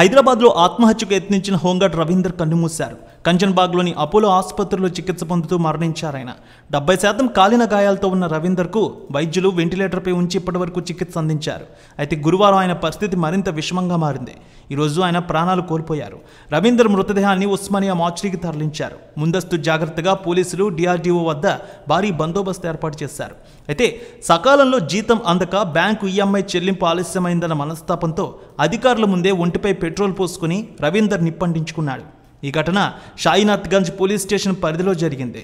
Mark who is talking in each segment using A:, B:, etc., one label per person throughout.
A: హైదరాబాద్లో ఆత్మహత్యకు యత్నించిన హోంగార్డ్ రవీందర్ కన్నుమూశారు కంచన్బాగ్లోని అపోలో ఆసుపత్రిలో చికిత్స పొందుతూ మరణించారాయన డెబ్బై శాతం కాలిన గాయాలతో ఉన్న రవీందర్కు వైద్యులు వెంటిలేటర్పై ఉంచి ఇప్పటివరకు చికిత్స అందించారు అయితే గురువారం ఆయన పరిస్థితి మరింత విషమంగా మారింది ఈరోజు ఆయన ప్రాణాలు కోల్పోయారు రవీందర్ మృతదేహాన్ని ఉస్మానియా మార్చురికి తరలించారు ముందస్తు జాగ్రత్తగా పోలీసులు డిఆర్డీఓ వద్ద భారీ బందోబస్తు ఏర్పాటు చేశారు అయితే సకాలంలో జీతం అందక బ్యాంకు ఈఎంఐ చెల్లింపు ఆలస్యమైందన్న మనస్తాపంతో అధికారుల ముందే ఒంటిపై పెట్రోల్ పోసుకుని రవీందర్ నిప్పండించుకున్నాడు ఈ ఘటన షాయినాథ్గంజ్ పోలీస్ స్టేషన్ పరిధిలో జరిగింది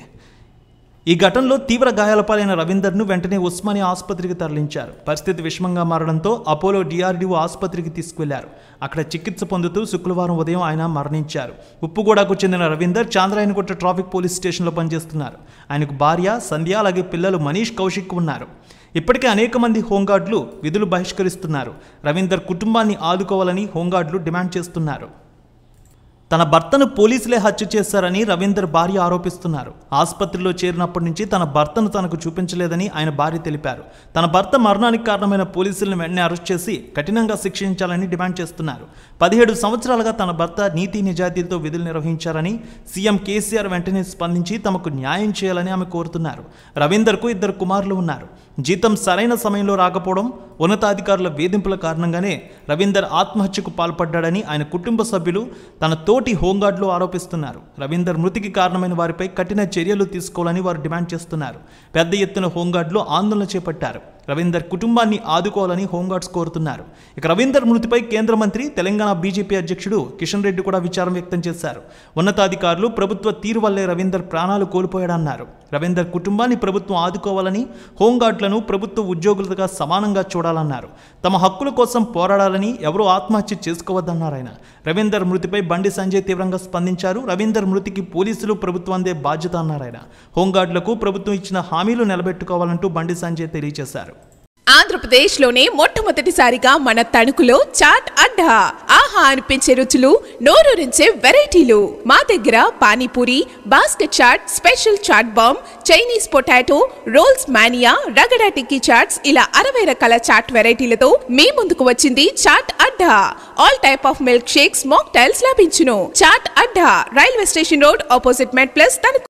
A: ఈ ఘటనలో తీవ్ర గాయాలపాలైన రవీందర్ను వెంటనే ఉస్మానియా ఆసుపత్రికి తరలించారు పరిస్థితి విషమంగా మారడంతో అపోలో డిఆర్డీఓ ఆసుపత్రికి తీసుకెళ్లారు అక్కడ చికిత్స పొందుతూ శుక్రవారం ఉదయం ఆయన మరణించారు ఉప్పుగూడకు చెందిన రవీందర్ చాంద్రాయనగుట్ట ట్రాఫిక్ పోలీస్ స్టేషన్లో పనిచేస్తున్నారు ఆయనకు భార్య సంధ్య అలాగే పిల్లలు మనీష్ కౌశిక్ ఉన్నారు ఇప్పటికే అనేక మంది హోంగార్డులు విధులు బహిష్కరిస్తున్నారు రవీందర్ కుటుంబాన్ని ఆదుకోవాలని హోంగార్డులు డిమాండ్ చేస్తున్నారు తన భర్తను పోలీసులే హత్య చేశారని రవీందర్ భార్య ఆరోపిస్తున్నారు ఆసుపత్రిలో చేరినప్పటి నుంచి తన భర్తను తనకు చూపించలేదని ఆయన భార్య తెలిపారు తన భర్త మరణానికి కారణమైన పోలీసులను వెంటనే అరెస్ట్ చేసి కఠినంగా శిక్షించాలని డిమాండ్ చేస్తున్నారు పదిహేడు సంవత్సరాలుగా తన భర్త నీతి నిజాయితీలతో విధులు నిర్వహించారని సీఎం కేసీఆర్ వెంటనే స్పందించి తమకు న్యాయం చేయాలని ఆమె కోరుతున్నారు రవీందర్కు ఇద్దరు కుమారులు ఉన్నారు జీతం సరైన సమయంలో రాకపోవడం ఉన్నతాధికారుల వేధింపుల కారణంగానే రవీందర్ ఆత్మహత్యకు పాల్పడ్డాడని ఆయన కుటుంబ సభ్యులు తనతో తోటి హోంగార్డులు ఆరోపిస్తున్నారు రవీందర్ మృతికి కారణమైన వారిపై కఠిన చర్యలు తీసుకోవాలని వారు డిమాండ్ చేస్తున్నారు పెద్ద ఎత్తున హోంగార్డులు ఆందోళన చేపట్టారు రవీందర్ కుటుంబాన్ని ఆదుకోవాలని హోంగార్డ్స్ కోరుతున్నారు ఇక రవీందర్ మృతిపై కేంద్ర మంత్రి తెలంగాణ బీజేపీ అధ్యక్షుడు కిషన్ రెడ్డి కూడా విచారం వ్యక్తం చేశారు ఉన్నతాధికారులు ప్రభుత్వ తీరు వల్లే రవీందర్ ప్రాణాలు కోల్పోయాడన్నారు రవీందర్ కుటుంబాన్ని ప్రభుత్వం ఆదుకోవాలని హోంగార్డులను ప్రభుత్వ ఉద్యోగులుగా సమానంగా చూడాలన్నారు తమ హక్కుల కోసం పోరాడాలని ఎవరూ ఆత్మహత్య చేసుకోవద్దన్నారు ఆయన రవీందర్ మృతిపై బండి సంజయ్ తీవ్రంగా స్పందించారు రవీందర్ మృతికి పోలీసులు ప్రభుత్వందే బాధ్యత అన్నారు ఆయన హోంగార్డులకు ప్రభుత్వం ఇచ్చిన హామీలు నిలబెట్టుకోవాలంటూ బండి సంజయ్ తెలియజేశారు
B: లోనే మొట్టమొదటిసారిగా మన తణుకులో చాట్ అడ్డా ఆహా అనిపించే రుచులు నోరూరించే వెరైటీలు మా దగ్గర panipuri basket chaat special chaat bomb Chinese potato rolls mania ragda tikki chaats ఇలా అరవై రకాల చాట్ వెరైటీలతో మీ ముందుకు వచ్చింది Chaat Adda all type of milk shakes mocktails లభించును Chaat Adda railway station road opposite Met Plus Tanuku